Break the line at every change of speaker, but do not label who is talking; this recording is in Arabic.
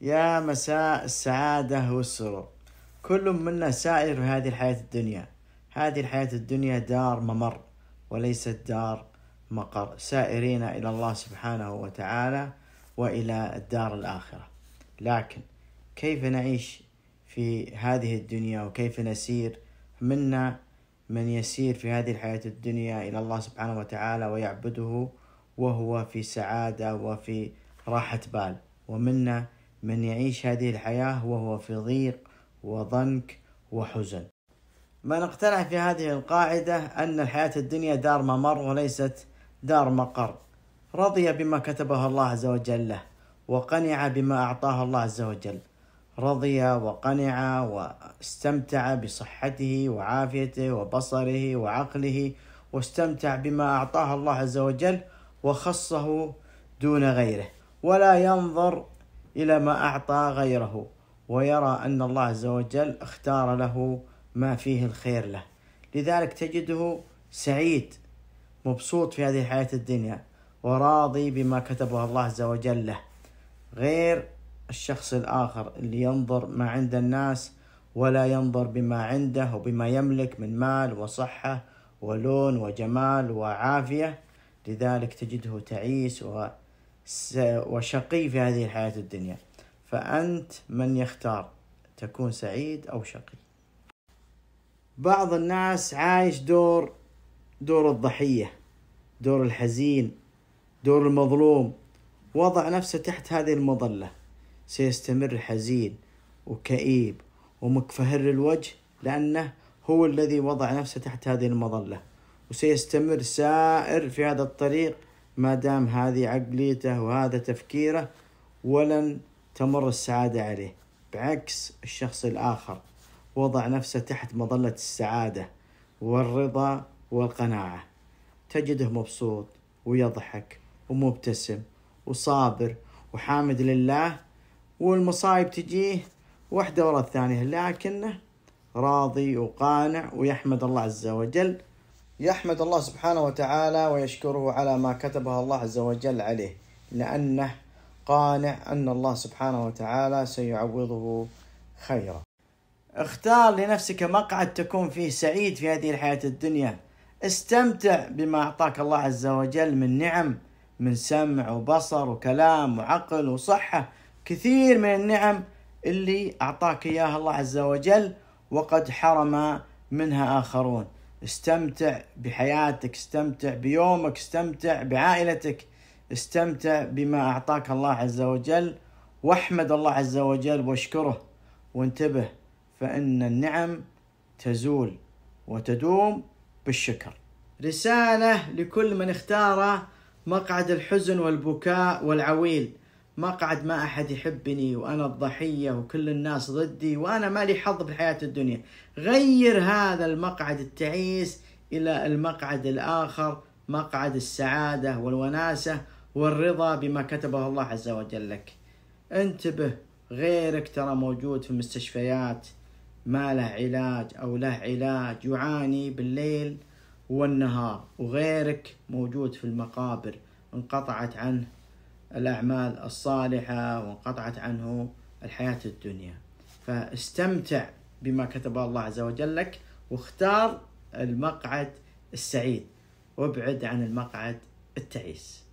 يا مساء السعادة والسرور كل منا سائر في هذه الحياة الدنيا هذه الحياة الدنيا دار ممر وليست دار مقر سائرين إلى الله سبحانه وتعالى وإلى الدار الآخرة لكن كيف نعيش في هذه الدنيا وكيف نسير منا من يسير في هذه الحياة الدنيا إلى الله سبحانه وتعالى ويعبده وهو في سعادة وفي راحة بال ومنا من يعيش هذه الحياة وهو في ضيق وضنك وحزن من اقتنع في هذه القاعدة أن الحياة الدنيا دار ممر وليست دار مقر رضي بما كتبه الله عز وجل له وقنع بما أعطاه الله عز وجل رضي وقنع واستمتع بصحته وعافيته وبصره وعقله واستمتع بما أعطاه الله عز وجل وخصه دون غيره ولا ينظر إلى ما أعطى غيره ويرى أن الله عز وجل اختار له ما فيه الخير له لذلك تجده سعيد مبسوط في هذه الحياة الدنيا وراضي بما كتبه الله عز وجل له غير الشخص الآخر اللي ينظر ما عند الناس ولا ينظر بما عنده وبما يملك من مال وصحة ولون وجمال وعافية لذلك تجده تعيس و وشقي في هذه الحياة الدنيا فأنت من يختار تكون سعيد أو شقي بعض الناس عايش دور دور الضحية دور الحزين دور المظلوم وضع نفسه تحت هذه المظلة سيستمر حزين وكئيب ومكفهر الوجه لأنه هو الذي وضع نفسه تحت هذه المظلة وسيستمر سائر في هذا الطريق ما دام هذه عقليته وهذا تفكيره ولن تمر السعادة عليه بعكس الشخص الآخر وضع نفسه تحت مظلة السعادة والرضا والقناعة تجده مبسوط ويضحك ومبتسم وصابر وحامد لله والمصايب تجيه واحدة ورا الثانية لكنه راضي وقانع ويحمد الله عز وجل يحمد الله سبحانه وتعالى ويشكره على ما كتبه الله عز وجل عليه لأنه قانع أن الله سبحانه وتعالى سيعوضه خيرا اختار لنفسك مقعد تكون فيه سعيد في هذه الحياة الدنيا استمتع بما أعطاك الله عز وجل من نعم من سمع وبصر وكلام وعقل وصحة كثير من النعم اللي أعطاك إياها الله عز وجل وقد حرم منها آخرون استمتع بحياتك استمتع بيومك استمتع بعائلتك استمتع بما أعطاك الله عز وجل واحمد الله عز وجل واشكره وانتبه فإن النعم تزول وتدوم بالشكر رسالة لكل من اختار مقعد الحزن والبكاء والعويل مقعد ما أحد يحبني وأنا الضحية وكل الناس ضدي وأنا مالي حظ بالحياة الدنيا غير هذا المقعد التعيس إلى المقعد الآخر مقعد السعادة والوناسة والرضا بما كتبه الله عز وجل لك انتبه غيرك ترى موجود في المستشفيات ما له علاج أو له علاج يعاني بالليل والنهار وغيرك موجود في المقابر انقطعت عنه الأعمال الصالحة وانقطعت عنه الحياة الدنيا فاستمتع بما كتب الله عز وجل لك واختار المقعد السعيد وابعد عن المقعد التعيس